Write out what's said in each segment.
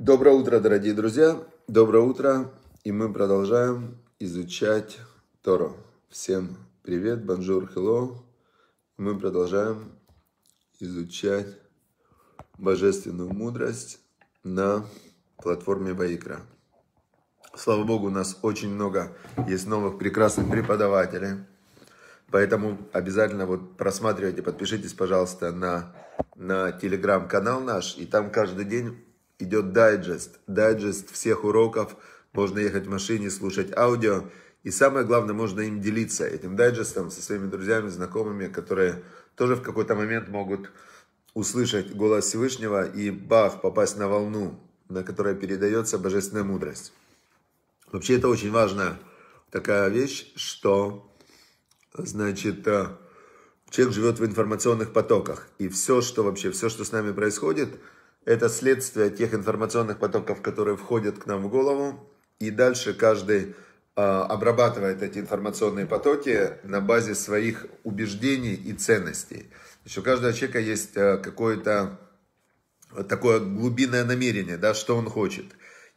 Доброе утро, дорогие друзья! Доброе утро! И мы продолжаем изучать Тору. Всем привет, бонжур, хелло! Мы продолжаем изучать божественную мудрость на платформе Баикра. Слава Богу, у нас очень много есть новых прекрасных преподавателей. Поэтому обязательно вот просматривайте, подпишитесь, пожалуйста, на, на телеграм-канал наш. И там каждый день идет дайджест. Дайджест всех уроков. Можно ехать в машине, слушать аудио. И самое главное, можно им делиться этим дайджестом со своими друзьями, знакомыми, которые тоже в какой-то момент могут услышать голос Всевышнего и бах, попасть на волну, на которой передается божественная мудрость. Вообще это очень важная такая вещь, что, значит, э, человек живет в информационных потоках. И все, что вообще, все, что с нами происходит – это следствие тех информационных потоков, которые входят к нам в голову. И дальше каждый а, обрабатывает эти информационные потоки на базе своих убеждений и ценностей. Еще у каждого человека есть а, какое-то такое глубинное намерение, да, что он хочет.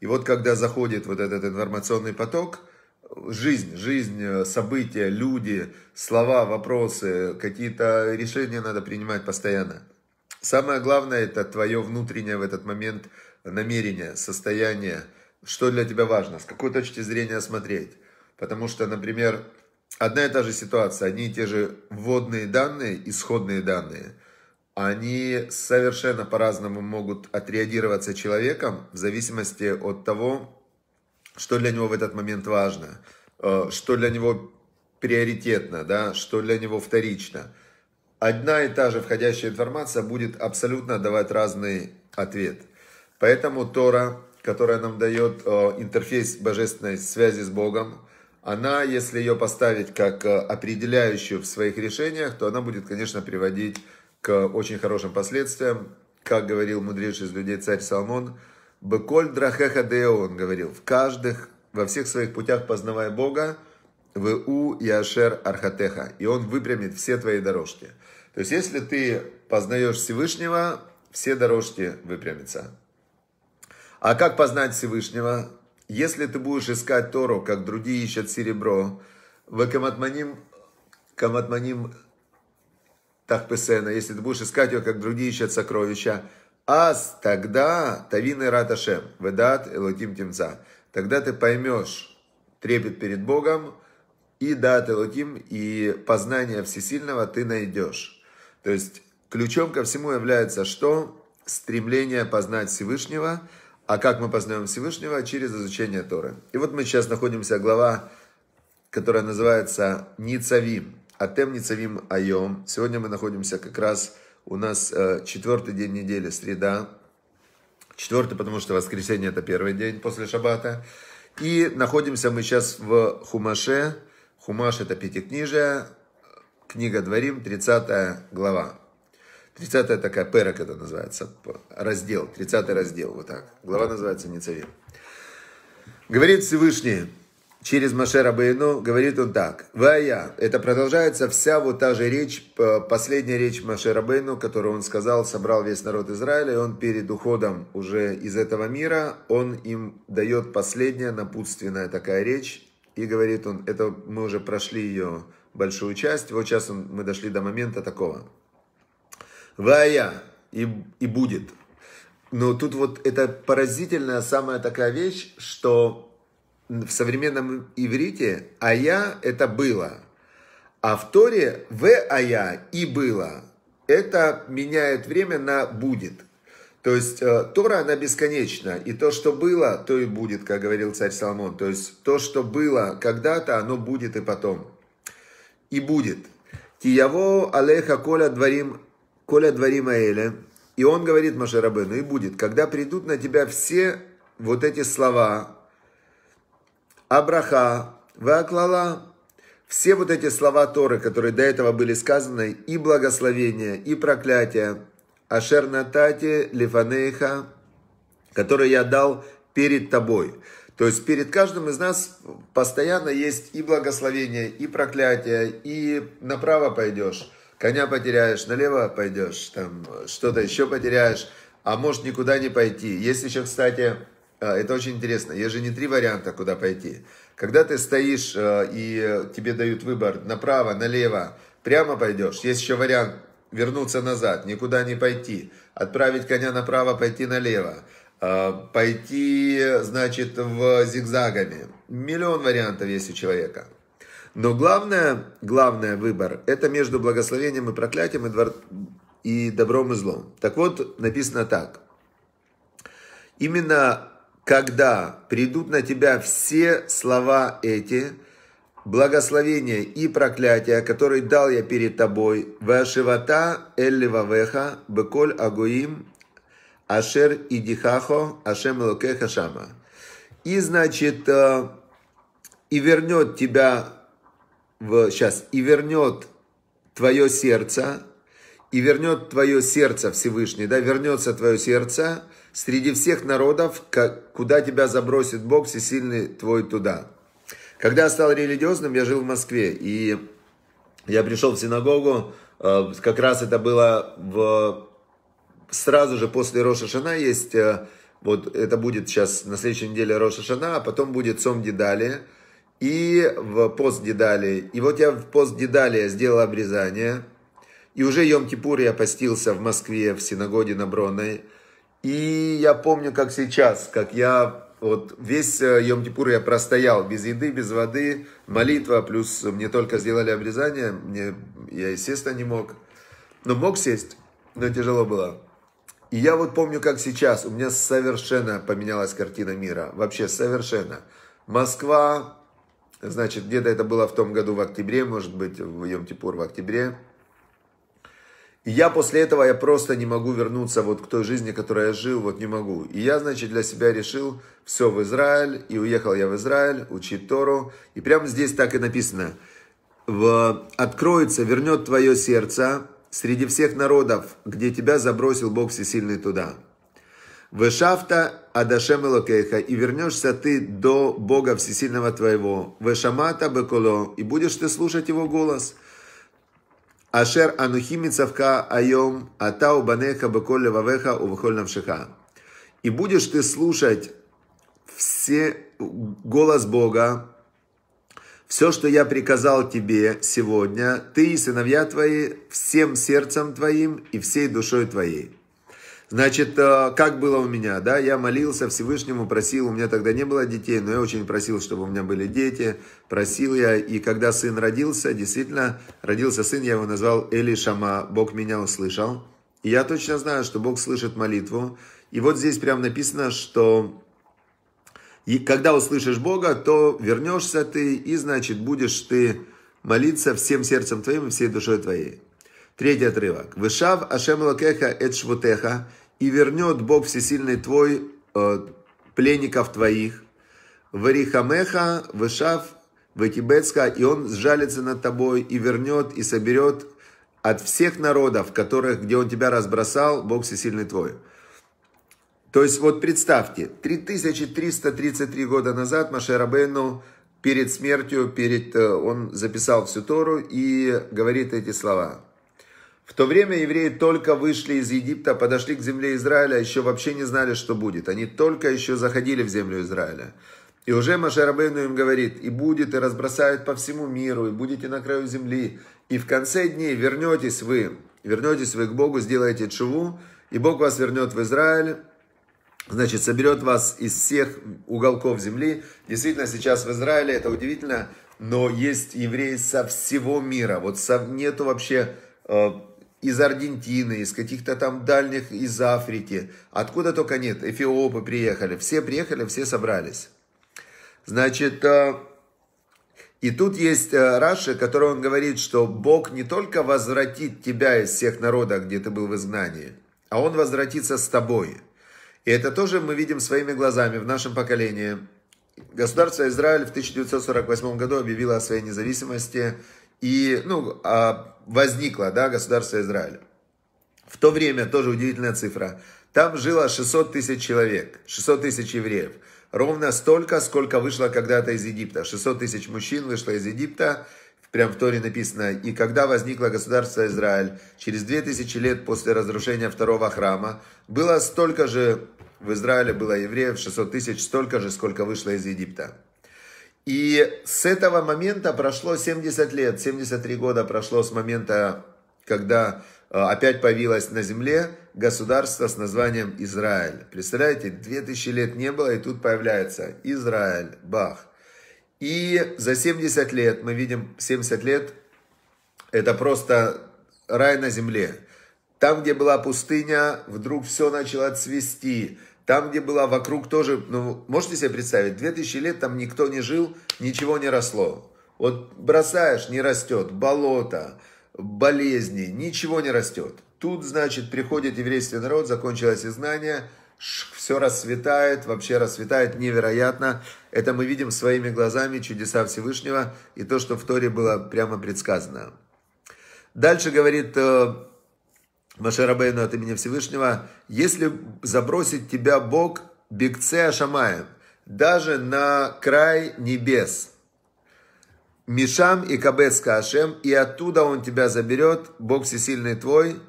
И вот когда заходит вот этот информационный поток, жизнь, жизнь, э, события, люди, слова, вопросы, какие-то решения надо принимать постоянно – Самое главное это твое внутреннее в этот момент намерение, состояние, что для тебя важно, с какой точки зрения смотреть. Потому что, например, одна и та же ситуация, одни и те же вводные данные, исходные данные, они совершенно по-разному могут отреагироваться человеком в зависимости от того, что для него в этот момент важно, э, что для него приоритетно, да, что для него вторично – одна и та же входящая информация будет абсолютно давать разный ответ. Поэтому Тора, которая нам дает э, интерфейс божественной связи с Богом, она, если ее поставить как э, определяющую в своих решениях, то она будет, конечно, приводить к очень хорошим последствиям. Как говорил мудрейший из людей царь Соломон, «Беколь драхеха део», говорил, «в каждых, во всех своих путях познавая Бога, Ву Яшер Архатеха, и он выпрямит все твои дорожки. То есть, если ты познаешь Всевышнего, все дорожки выпрямятся. А как познать Всевышнего? Если ты будешь искать Тору, как другие ищут серебро, в каматманим, каматманим тахпесена, если ты будешь искать ее, как другие ищут сокровища, ас тогда тавины раташем, ведат элотим тимца. Тогда ты поймешь трепет перед Богом, и да, ты Элоким, и познание всесильного ты найдешь. То есть ключом ко всему является что? Стремление познать Всевышнего, а как мы познаем Всевышнего? Через изучение Торы. И вот мы сейчас находимся, глава, которая называется Ницавим. Атем Ницавим Айом. Сегодня мы находимся как раз, у нас э, четвертый день недели, среда. Четвертый, потому что воскресенье это первый день после шаббата. И находимся мы сейчас в Хумаше, Хумаш – это Пятикнижие, книга Дворим, 30 глава. 30 такая, перок это называется, раздел, 30 раздел, вот так. Глава называется Ницавим. Говорит Всевышний, через Машера Баину, говорит он так. Вая, это продолжается вся вот та же речь, последняя речь Машера Баину, которую он сказал, собрал весь народ Израиля, и он перед уходом уже из этого мира, он им дает последняя напутственная такая речь, и говорит он, это мы уже прошли ее большую часть. Вот сейчас он, мы дошли до момента такого. Вая и, и будет. Но тут вот это поразительная самая такая вещь, что в современном иврите «ая» — это «было», а в Торе «в ая» и «было». Это меняет время на «будет». То есть э, Тора, она бесконечна, и то, что было, то и будет, как говорил царь Соломон. То есть то, что было когда-то, оно будет и потом. И будет. Кияво алеха коля дворим, коля дворим аэле. И он говорит ну и будет, когда придут на тебя все вот эти слова, Абраха, Ваклала, все вот эти слова Торы, которые до этого были сказаны, и благословения, и проклятия, Ашер натати лифанейха, который я дал перед тобой. То есть перед каждым из нас постоянно есть и благословение, и проклятие, и направо пойдешь, коня потеряешь, налево пойдешь, там что-то еще потеряешь, а может никуда не пойти. Есть еще, кстати, а, это очень интересно, есть же не три варианта, куда пойти. Когда ты стоишь а, и тебе дают выбор направо, налево, прямо пойдешь, есть еще вариант вернуться назад, никуда не пойти, отправить коня направо, пойти налево, а, пойти, значит, в зигзагами. Миллион вариантов есть у человека. Но главное, главное выбор – это между благословением и проклятием и, двор... и добром и злом. Так вот, написано так. Именно когда придут на тебя все слова эти – благословение и проклятие, которые дал я перед тобой, вашивата элливавеха, беколь агуим, ашер идихахо, ашем лукеха шама. И, значит, э, и вернет тебя в, сейчас, и вернет твое сердце, и вернет твое сердце Всевышний, да, вернется твое сердце среди всех народов, как, куда тебя забросит Бог всесильный твой туда. Когда я стал религиозным, я жил в Москве, и я пришел в синагогу, э, как раз это было в... сразу же после Роша Шана есть, э, вот это будет сейчас на следующей неделе Роша Шана, а потом будет Сом Дедали, и в пост Дедали. И вот я в пост Дедали сделал обрезание, и уже Йом-Кипур я постился в Москве, в синагоге на Бронной. И я помню, как сейчас, как я вот весь э, Йом Кипур я простоял без еды, без воды, молитва, плюс мне только сделали обрезание, мне, я и сесть не мог. Но ну, мог сесть, но тяжело было. И я вот помню, как сейчас, у меня совершенно поменялась картина мира, вообще совершенно. Москва, значит, где-то это было в том году в октябре, может быть, в Йом Кипур в октябре, и я после этого, я просто не могу вернуться вот к той жизни, которой я жил, вот не могу. И я, значит, для себя решил, все, в Израиль, и уехал я в Израиль, учить Тору. И прямо здесь так и написано. В, «Откроется, вернет твое сердце среди всех народов, где тебя забросил Бог Всесильный туда». Вешафта Адашем Элокейха, и вернешься ты до Бога Всесильного твоего. Вешамата Беколо, и будешь ты слушать его голос – Ашер анухи мицавка айом атау банеха беколь левавеха увахоль навшиха. И будешь ты слушать все, голос Бога, все, что я приказал тебе сегодня, ты и сыновья твои, всем сердцем твоим и всей душой твоей. Значит, э, как было у меня, да, я молился Всевышнему, просил, у меня тогда не было детей, но я очень просил, чтобы у меня были дети, просил я, и когда сын родился, действительно, родился сын, я его назвал Эли Шама, Бог меня услышал, и я точно знаю, что Бог слышит молитву, и вот здесь прям написано, что и когда услышишь Бога, то вернешься ты, и значит, будешь ты молиться всем сердцем твоим и всей душой твоей. Третий отрывок. «Вышав Ашем Лакеха эт швутеха, и вернет Бог Всесильный твой э, пленников твоих, Варихамеха, Вышав, Вакибецка, и он сжалится над тобой, и вернет, и соберет от всех народов, которых, где он тебя разбросал, Бог всесильный твой. То есть вот представьте, 3333 года назад Маше Рабейну перед смертью, перед, э, он записал всю Тору и говорит эти слова. В то время евреи только вышли из Египта, подошли к земле Израиля, еще вообще не знали, что будет. Они только еще заходили в землю Израиля. И уже Машарабейну им говорит, и будет, и разбросают по всему миру, и будете на краю земли, и в конце дней вернетесь вы, вернетесь вы к Богу, сделаете чуву, и Бог вас вернет в Израиль, значит, соберет вас из всех уголков земли. Действительно, сейчас в Израиле это удивительно, но есть евреи со всего мира. Вот со, нету вообще э, из Аргентины, из каких-то там дальних, из Африки, откуда только нет, эфиопы приехали, все приехали, все собрались. Значит, э, и тут есть э, Раши, который он говорит, что Бог не только возвратит тебя из всех народов, где ты был в изгнании, а Он возвратится с тобой. И это тоже мы видим своими глазами в нашем поколении. Государство Израиль в 1948 году объявило о своей независимости и ну, а, возникло да, государство Израиль. В то время, тоже удивительная цифра, там жило 600 тысяч человек, 600 тысяч евреев. Ровно столько, сколько вышло когда-то из Египта. 600 тысяч мужчин вышло из Египта, прям в Торе написано, и когда возникло государство Израиль, через 2000 лет после разрушения второго храма, было столько же, в Израиле было евреев 600 тысяч, столько же, сколько вышло из Египта. И с этого момента прошло 70 лет, 73 года прошло с момента, когда э, опять появилось на земле государство с названием Израиль. Представляете, 2000 лет не было, и тут появляется Израиль, бах. И за 70 лет, мы видим 70 лет, это просто рай на земле. Там, где была пустыня, вдруг все начало цвести. Там, где была вокруг тоже, ну, можете себе представить, 2000 лет там никто не жил, ничего не росло. Вот бросаешь, не растет, болото, болезни, ничего не растет. Тут, значит, приходит еврейский народ, закончилось и все расцветает, вообще расцветает невероятно. Это мы видим своими глазами чудеса Всевышнего и то, что в Торе было прямо предсказано. Дальше говорит э, Машарабейну от имени Всевышнего, если забросит тебя Бог Бигце Ашамаем, даже на край небес, Мишам и Кабецка Ашем, и оттуда он тебя заберет, Бог всесильный твой,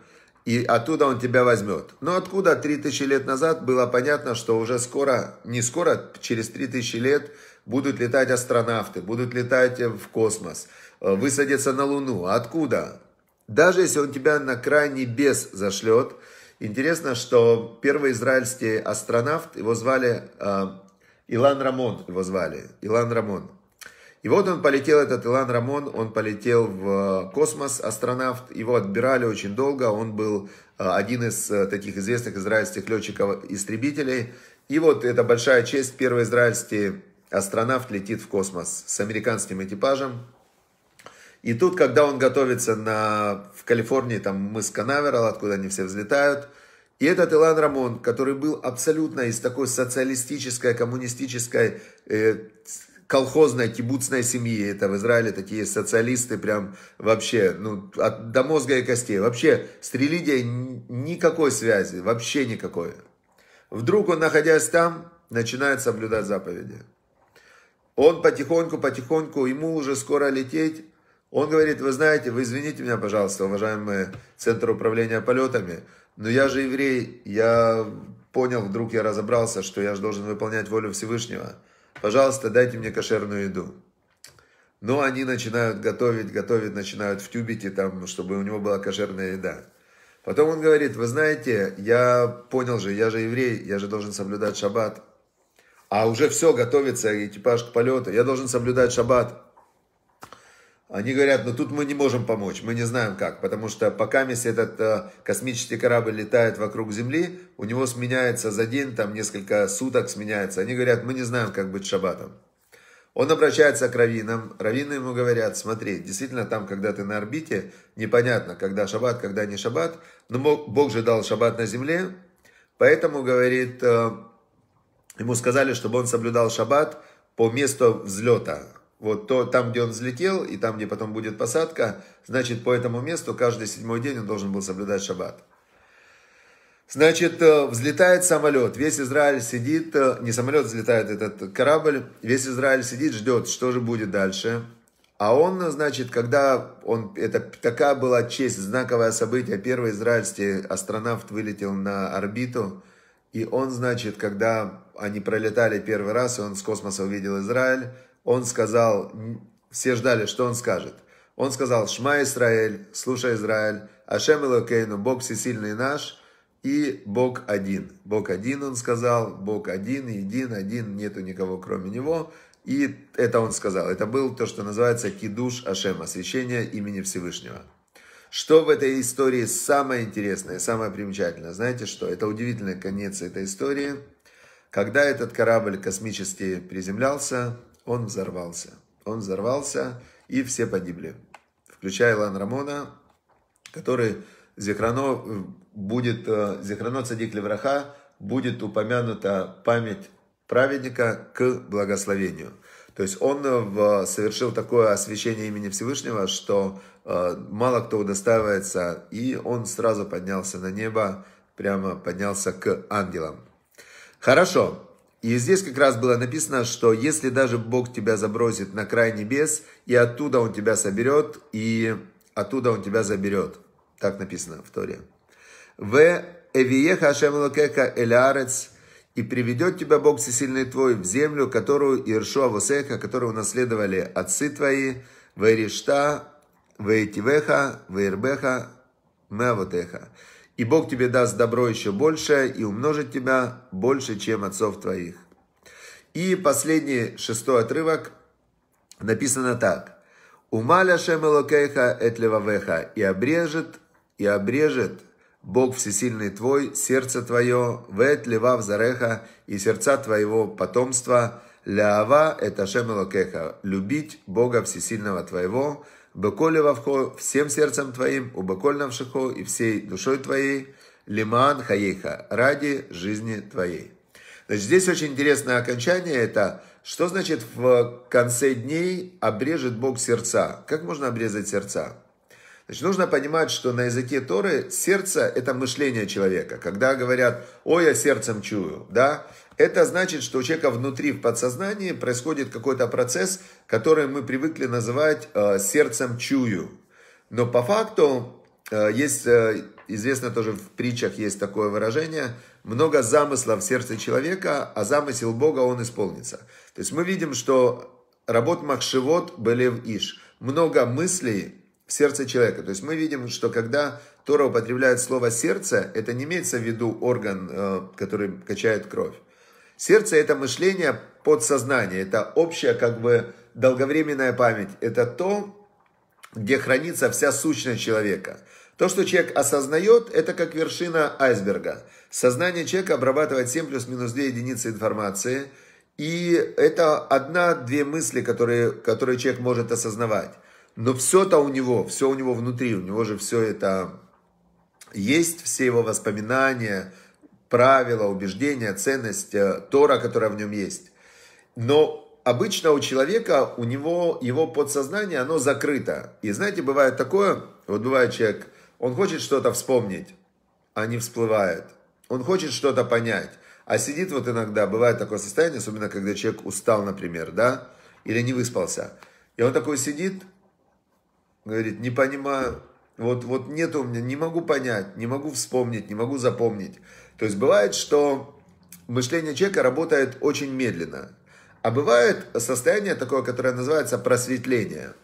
и оттуда он тебя возьмет. Но откуда 3000 лет назад было понятно, что уже скоро, не скоро, через 3000 лет будут летать астронавты, будут летать в космос, э, высадятся на Луну. Откуда? Даже если он тебя на край небес зашлет. Интересно, что первый израильский астронавт, его звали э, Илан Рамон, его звали Илан Рамон. И вот он полетел, этот Илан Рамон, он полетел в а, космос, астронавт, его отбирали очень долго, он был а, один из таких известных израильских летчиков-истребителей. И вот это большая честь, первый израильский астронавт летит в космос с американским экипажем, и тут, когда он готовится на, в Калифорнии, там мы с Канаверал, откуда они все взлетают, и этот Илан Рамон, который был абсолютно из такой социалистической, коммунистической, э, колхозной, кибуцной семьи, это в Израиле такие социалисты прям вообще, ну, от, до мозга и костей, вообще с религией никакой связи, вообще никакой. Вдруг он, находясь там, начинает соблюдать заповеди. Он потихоньку, потихоньку, ему уже скоро лететь, он говорит, вы знаете, вы извините меня, пожалуйста, уважаемые Центр управления полетами, но я же еврей, я понял, вдруг я разобрался, что я же должен выполнять волю Всевышнего. Пожалуйста, дайте мне кошерную еду. Но они начинают готовить, готовить, начинают в тюбике, там, чтобы у него была кошерная еда. Потом он говорит, вы знаете, я понял же, я же еврей, я же должен соблюдать шаббат. А уже все, готовится экипаж к полету, я должен соблюдать шаббат. Они говорят, ну тут мы не можем помочь, мы не знаем как, потому что пока этот э, космический корабль летает вокруг Земли, у него сменяется за день, там несколько суток сменяется. Они говорят, мы не знаем, как быть шабатом. Он обращается к раввинам, раввины ему говорят, смотри, действительно там, когда ты на орбите, непонятно, когда шаббат, когда не шаббат, но Бог же дал шаббат на земле, поэтому, говорит, э, ему сказали, чтобы он соблюдал шаббат по месту взлета, вот то, там, где он взлетел, и там, где потом будет посадка, значит, по этому месту каждый седьмой день он должен был соблюдать шаббат. Значит, э, взлетает самолет, весь Израиль сидит, э, не самолет взлетает, этот корабль, весь Израиль сидит, ждет, что же будет дальше. А он, значит, когда он, это такая была честь, знаковое событие, первый израильский астронавт вылетел на орбиту, и он, значит, когда они пролетали первый раз, и он с космоса увидел Израиль, он сказал, все ждали, что он скажет. Он сказал, «Шма Израиль, слушай Израиль, Ашем Элокейну, Бог всесильный наш, и Бог один». Бог один, он сказал, Бог один, един, один, нету никого кроме Него. И это он сказал. Это был то, что называется кидуш Ашем, освящение имени Всевышнего. Что в этой истории самое интересное, самое примечательное? Знаете что? Это удивительный конец этой истории. Когда этот корабль космический приземлялся, он взорвался. Он взорвался, и все погибли. Включая Лан Рамона, который Зихрано э, будет, э, Зихрано Цадик Левраха, будет упомянута память праведника к благословению. То есть он э, совершил такое освящение имени Всевышнего, что мало кто удостаивается, и он сразу поднялся на небо, прямо поднялся к ангелам. Хорошо, и здесь как раз было написано, что если даже Бог тебя забросит на край небес, и оттуда Он тебя соберет, и оттуда Он тебя заберет. Так написано в Торе. В Эвиеха Ашемлакека Элярец, и приведет тебя Бог всесильный твой в землю, которую Иршуа Восеха, которую унаследовали отцы твои, Вейришта, Вейтивеха, Вейрбеха, Мавотеха и Бог тебе даст добро еще большее и умножит тебя больше, чем отцов твоих. И последний, шестой отрывок, написано так. «Умаля шем элокейха эт левавеха, и обрежет, и обрежет Бог всесильный твой, сердце твое, вет левав зареха, и сердца твоего потомства, ляава это шем элокейха, любить Бога всесильного твоего, Беколе вавхо всем сердцем твоим, у беколь навшихо и всей душой твоей, лиман хаейха, ради жизни твоей. Значит, здесь очень интересное окончание, это что значит в конце дней обрежет Бог сердца? Как можно обрезать сердца? Значит, нужно понимать, что на языке Торы сердце – это мышление человека. Когда говорят «Ой, я сердцем чую», да, это значит, что у человека внутри, в подсознании, происходит какой-то процесс, который мы привыкли называть э, сердцем чую. Но по факту э, есть, э, известно тоже в притчах есть такое выражение, много замысла в сердце человека, а замысел Бога он исполнится. То есть мы видим, что работ Махшивот Белев Иш, много мыслей в сердце человека. То есть мы видим, что когда Тора употребляет слово сердце, это не имеется в виду орган, э, который качает кровь. Сердце – это мышление подсознания, это общая как бы долговременная память. Это то, где хранится вся сущность человека. То, что человек осознает, это как вершина айсберга. Сознание человека обрабатывает 7 плюс минус 2 единицы информации. И это одна-две мысли, которые, которые человек может осознавать. Но все-то у него, все у него внутри, у него же все это есть, все его воспоминания – правила, убеждения, ценность э, Тора, которая в нем есть. Но обычно у человека, у него, его подсознание, оно закрыто. И знаете, бывает такое, вот бывает человек, он хочет что-то вспомнить, а не всплывает. Он хочет что-то понять, а сидит вот иногда, бывает такое состояние, особенно когда человек устал, например, да, или не выспался. И он такой сидит, говорит, не понимаю, вот, вот нет у меня, не могу понять, не могу вспомнить, не могу запомнить. То есть бывает, что мышление человека работает очень медленно. А бывает состояние такое, которое называется просветление.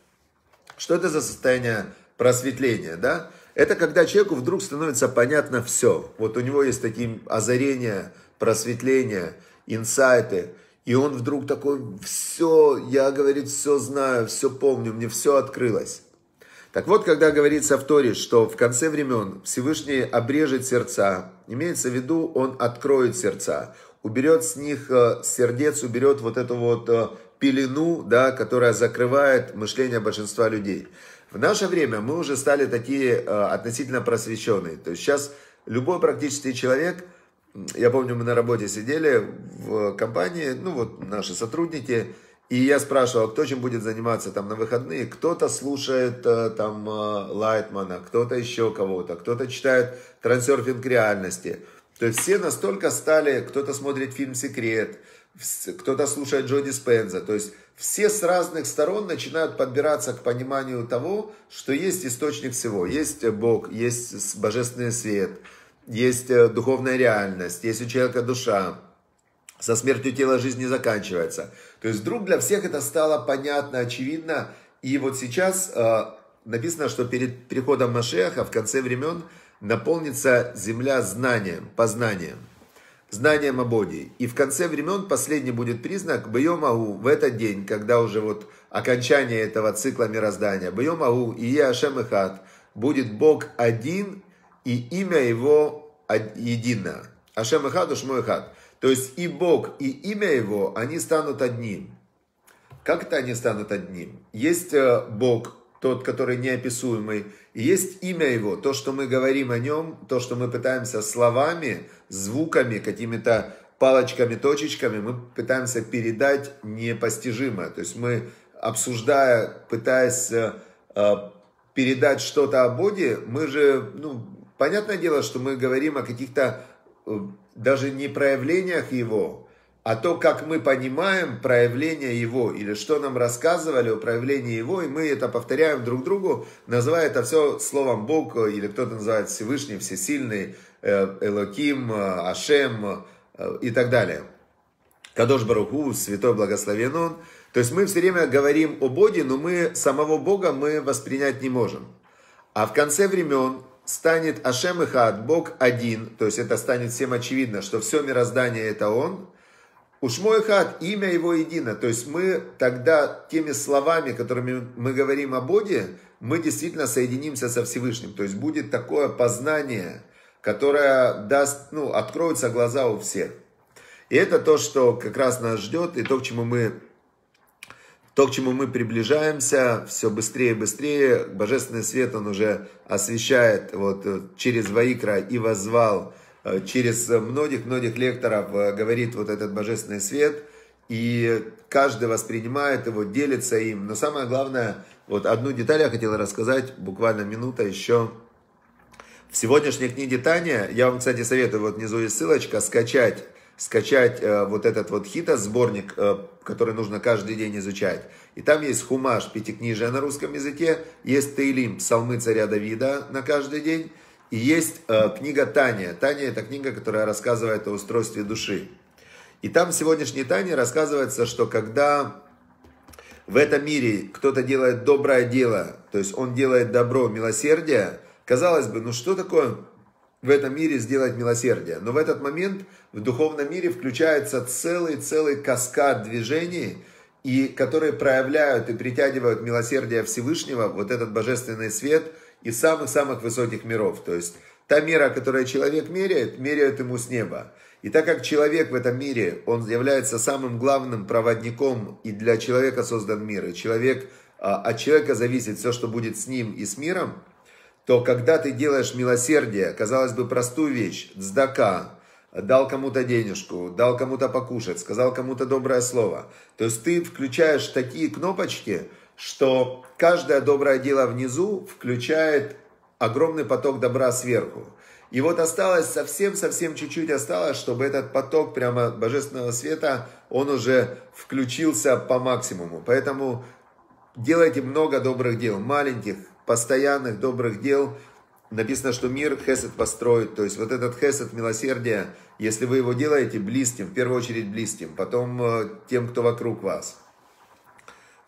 Что это за состояние просветления, да? Это когда человеку вдруг становится понятно все. Вот у него есть такие озарения, просветления, инсайты. И он вдруг такой, все, я, говорит, все знаю, все помню, мне все открылось. Так вот, когда говорится в Торе, что в конце времен Всевышний обрежет сердца, имеется в виду, он откроет сердца, уберет с них э, сердец, уберет вот эту вот э, пелену, да, которая закрывает мышление большинства людей. В наше время мы уже стали такие э, относительно просвещенные. То есть сейчас любой практически человек, я помню, мы на работе сидели в компании, ну вот наши сотрудники, и я спрашивал, а кто чем будет заниматься там на выходные. Кто-то слушает э, там э, Лайтмана, кто-то еще кого-то, кто-то читает трансерфинг реальности. То есть все настолько стали, кто-то смотрит фильм «Секрет», кто-то слушает Джоди Спенза. То есть все с разных сторон начинают подбираться к пониманию того, что есть источник всего. Есть э, Бог, есть божественный свет, есть духовная реальность, есть у человека душа, со смертью тела жизнь не заканчивается. То есть вдруг для всех это стало понятно, очевидно. И вот сейчас э, написано, что перед приходом Машеха в конце времен наполнится земля знанием, познанием, знанием о Боге. И в конце времен последний будет признак Бьемау в этот день, когда уже вот окончание этого цикла мироздания. Бьемау и Яшем Ихат будет Бог один и имя его едино. Ашем Ихат, Ушмо Ихат. То есть и Бог, и имя Его, они станут одним. Как это они станут одним? Есть э, Бог, тот, который неописуемый, и есть имя Его, то, что мы говорим о Нем, то, что мы пытаемся словами, звуками, какими-то палочками, точечками, мы пытаемся передать непостижимое. То есть мы, обсуждая, пытаясь э, э, передать что-то о Боге, мы же, ну, понятное дело, что мы говорим о каких-то даже не проявлениях его, а то, как мы понимаем проявление его, или что нам рассказывали о проявлении его, и мы это повторяем друг другу, называя это все словом Бог, э, или кто-то называет Всевышний, Всесильный, э, Элоким, э, Ашем и так далее. Кадош Баруху, Святой Благословен Он. То есть мы все время говорим о Боге, но мы самого Бога мы воспринять не можем. А в конце времен станет Ашем и Хаад, Бог один, то есть это станет всем очевидно, что все мироздание это Он, Ушмой Хад, имя его едино. То есть мы тогда теми словами, которыми мы говорим о Боге, мы действительно соединимся со Всевышним. То есть будет такое познание, которое даст, ну, откроются глаза у всех. И это то, что как раз нас ждет, и то, к чему мы то, к чему мы приближаемся, все быстрее и быстрее. Божественный свет, он уже освещает вот, э, через Ваикра и возвал, э, через многих-многих лекторов э, говорит вот этот божественный свет. И каждый воспринимает его, делится им. Но самое главное, вот одну деталь я хотел рассказать, буквально минута еще. В сегодняшней книге Таня, я вам, кстати, советую, вот внизу есть ссылочка, скачать скачать э, вот этот вот хита, сборник, э, который нужно каждый день изучать. И там есть хумаш, пятикнижие на русском языке, есть Таилим, псалмы царя Давида на каждый день, и есть э, книга Таня. Таня это книга, которая рассказывает о устройстве души. И там в сегодняшней Тане рассказывается, что когда в этом мире кто-то делает доброе дело, то есть он делает добро, милосердие, казалось бы, ну что такое в этом мире сделать милосердие. Но в этот момент в духовном мире включается целый-целый каскад движений, и которые проявляют и притягивают милосердие Всевышнего, вот этот божественный свет, из самых-самых высоких миров. То есть та мера, которую человек меряет, меряет ему с неба. И так как человек в этом мире, он является самым главным проводником, и для человека создан мир, и человек, а, от человека зависит все, что будет с ним и с миром – то когда ты делаешь милосердие, казалось бы, простую вещь, дздака, дал кому-то денежку, дал кому-то покушать, сказал кому-то доброе слово, то есть ты включаешь такие кнопочки, что каждое доброе дело внизу включает огромный поток добра сверху. И вот осталось совсем-совсем чуть-чуть осталось, чтобы этот поток прямо божественного света, он уже включился по максимуму. Поэтому делайте много добрых дел, маленьких, постоянных добрых дел, написано, что мир хесед построит. То есть вот этот хесед милосердия, если вы его делаете близким, в первую очередь близким, потом э, тем, кто вокруг вас,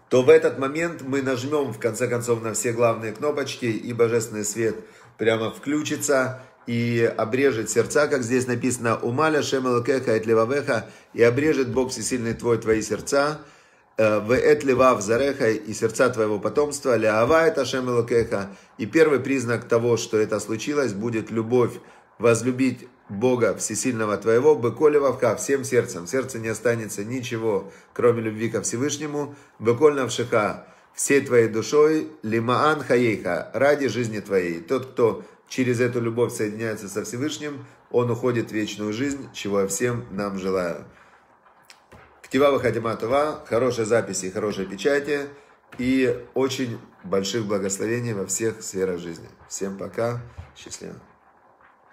то в этот момент мы нажмем, в конце концов, на все главные кнопочки, и божественный свет прямо включится и обрежет сердца, как здесь написано, «Умаля шемелкеха и тлевавеха», и обрежет Бог всесильный твой твои сердца, Вэт левав зареха и сердца твоего потомства, ляава это шемелокеха. И первый признак того, что это случилось, будет любовь возлюбить Бога Всесильного твоего, быколи вовка, всем сердцем. В сердце не останется ничего, кроме любви ко Всевышнему. Быколь навшиха, всей твоей душой, лимаан хаейха, ради жизни твоей. Тот, кто через эту любовь соединяется со Всевышним, он уходит в вечную жизнь, чего я всем нам желаю. Ктива Вахадима Това, хорошие записи, хорошие печати и очень больших благословений во всех сферах жизни. Всем пока, счастливо.